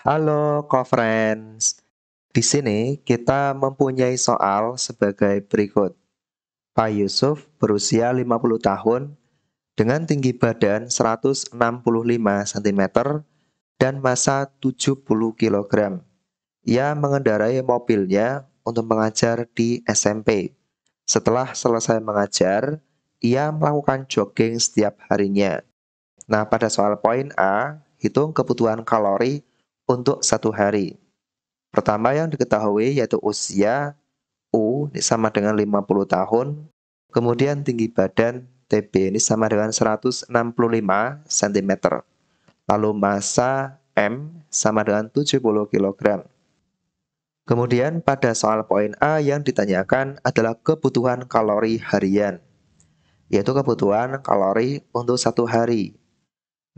Halo, co-friends. Di sini kita mempunyai soal sebagai berikut. Pak Yusuf berusia 50 tahun dengan tinggi badan 165 cm dan massa 70 kg. Ia mengendarai mobilnya untuk mengajar di SMP. Setelah selesai mengajar, ia melakukan jogging setiap harinya. Nah, pada soal poin A, hitung kebutuhan kalori untuk satu hari. Pertama yang diketahui yaitu usia U ini sama dengan 50 tahun. Kemudian tinggi badan TB ini sama dengan 165 cm. Lalu massa M sama dengan 70 kg. Kemudian pada soal poin A yang ditanyakan adalah kebutuhan kalori harian, yaitu kebutuhan kalori untuk satu hari.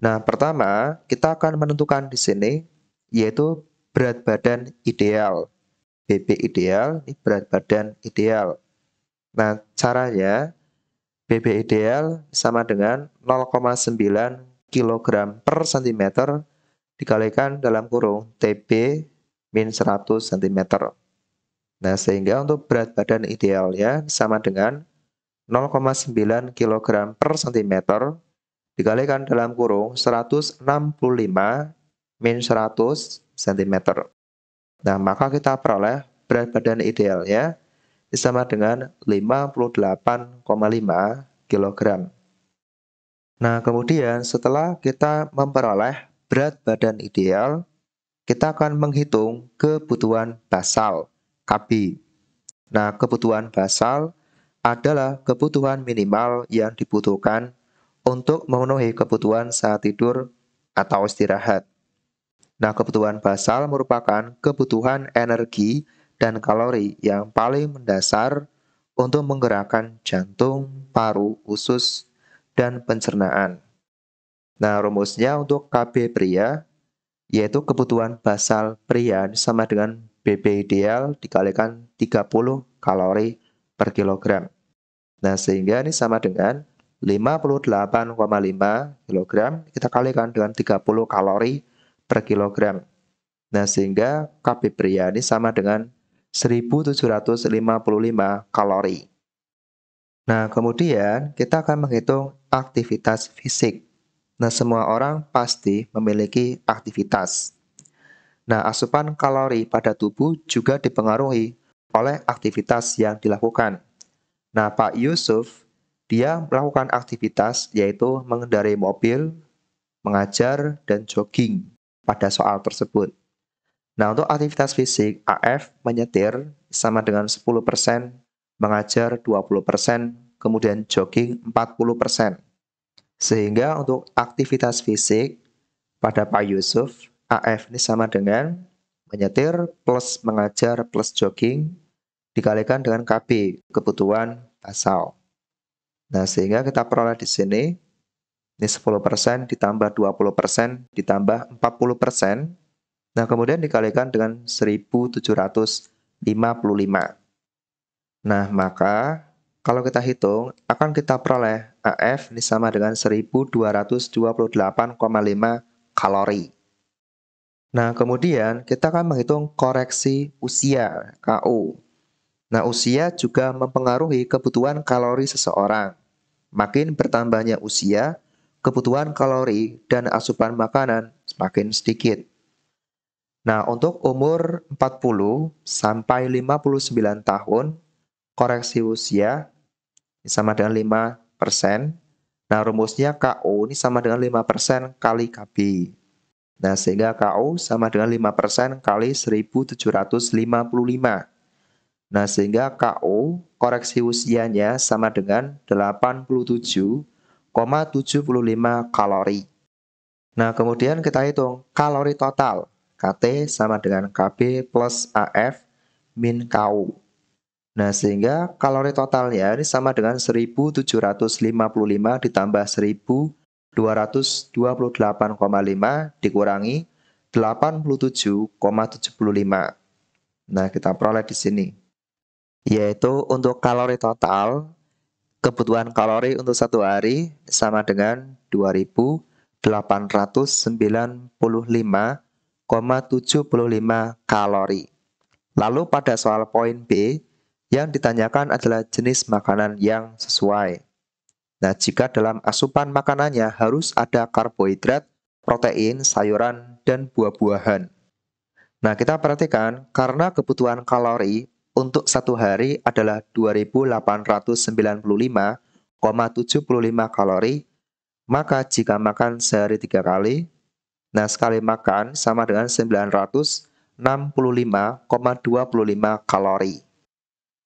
Nah, pertama kita akan menentukan di sini yaitu berat badan ideal. BB ideal, ini berat badan ideal. Nah, caranya BB ideal sama dengan 0,9 kg per cm dikalikan dalam kurung TB min 100 cm. Nah, sehingga untuk berat badan idealnya sama dengan 0,9 kg per cm dikalikan dalam kurung 165 min 100 cm. Nah, maka kita peroleh berat badan idealnya sama dengan 58,5 kg. Nah, kemudian setelah kita memperoleh berat badan ideal, kita akan menghitung kebutuhan basal KB. Nah, kebutuhan basal adalah kebutuhan minimal yang dibutuhkan untuk memenuhi kebutuhan saat tidur atau istirahat. Nah, kebutuhan basal merupakan kebutuhan energi dan kalori yang paling mendasar untuk menggerakkan jantung, paru, usus, dan pencernaan. Nah, rumusnya untuk KB pria, yaitu kebutuhan basal pria sama dengan BB ideal dikalikan 30 kalori per kilogram. Nah, sehingga ini sama dengan 58,5 kg kita kalikan dengan 30 kalori per kilogram. Nah, sehingga KB pria ini sama dengan 1755 kalori. Nah, kemudian kita akan menghitung aktivitas fisik. Nah, semua orang pasti memiliki aktivitas. Nah, asupan kalori pada tubuh juga dipengaruhi oleh aktivitas yang dilakukan. Nah, Pak Yusuf, dia melakukan aktivitas yaitu mengendarai mobil, mengajar, dan jogging pada soal tersebut. Nah, untuk aktivitas fisik, AF menyetir sama dengan 10%, mengajar 20%, kemudian jogging 40%. Sehingga untuk aktivitas fisik pada Pak Yusuf, AF ini sama dengan menyetir plus mengajar plus jogging dikalikan dengan KB, kebutuhan basal. Nah, sehingga kita peroleh di sini ini 10% ditambah 20% ditambah 40%. Nah, kemudian dikalikan dengan 1755. Nah, maka kalau kita hitung, akan kita peroleh AF ini sama dengan 1228,5 kalori. Nah, kemudian kita akan menghitung koreksi usia, KU. Nah, usia juga mempengaruhi kebutuhan kalori seseorang. Makin bertambahnya usia, kebutuhan kalori dan asupan makanan semakin sedikit. Nah, untuk umur 40 sampai 59 tahun, koreksi usia sama dengan 5%. Nah, rumusnya KO ini sama dengan 5% nah, kali KB. Nah, sehingga KO sama dengan 5% kali 1755. Nah, sehingga KO koreksi usianya sama dengan 87 lima kalori. Nah, kemudian kita hitung kalori total. KT sama dengan KB plus AF min KU. Nah, sehingga kalori totalnya ini sama dengan 1755 ditambah 1228,5 dikurangi 87,75. Nah, kita peroleh di sini. Yaitu untuk kalori total Kebutuhan kalori untuk satu hari sama dengan 2895,75 kalori. Lalu pada soal poin B, yang ditanyakan adalah jenis makanan yang sesuai. Nah, jika dalam asupan makanannya harus ada karbohidrat, protein, sayuran, dan buah-buahan. Nah, kita perhatikan karena kebutuhan kalori untuk satu hari adalah 2895,75 kalori, maka jika makan sehari tiga kali, nah sekali makan sama dengan 965,25 kalori.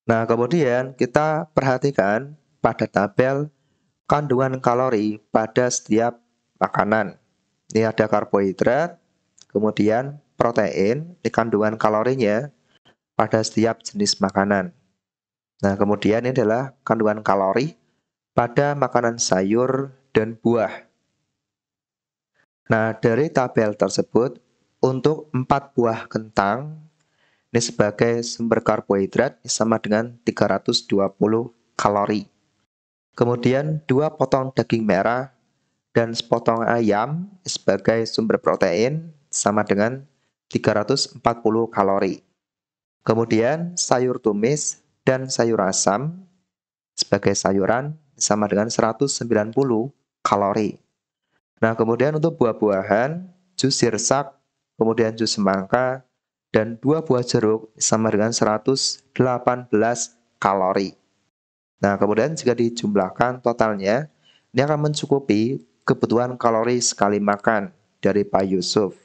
Nah kemudian kita perhatikan pada tabel kandungan kalori pada setiap makanan. Ini ada karbohidrat, kemudian protein, ini kandungan kalorinya pada setiap jenis makanan. Nah, kemudian ini adalah kandungan kalori pada makanan sayur dan buah. Nah, dari tabel tersebut, untuk 4 buah kentang, ini sebagai sumber karbohidrat sama dengan 320 kalori. Kemudian 2 potong daging merah dan sepotong ayam sebagai sumber protein sama dengan 340 kalori. Kemudian sayur tumis dan sayur asam sebagai sayuran sama dengan 190 kalori. Nah, kemudian untuk buah-buahan, jus sirsak, kemudian jus semangka, dan dua buah jeruk sama dengan 118 kalori. Nah, kemudian jika dijumlahkan totalnya, ini akan mencukupi kebutuhan kalori sekali makan dari Pak Yusuf.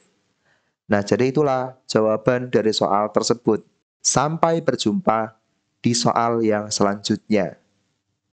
Nah, jadi itulah jawaban dari soal tersebut. Sampai berjumpa di soal yang selanjutnya.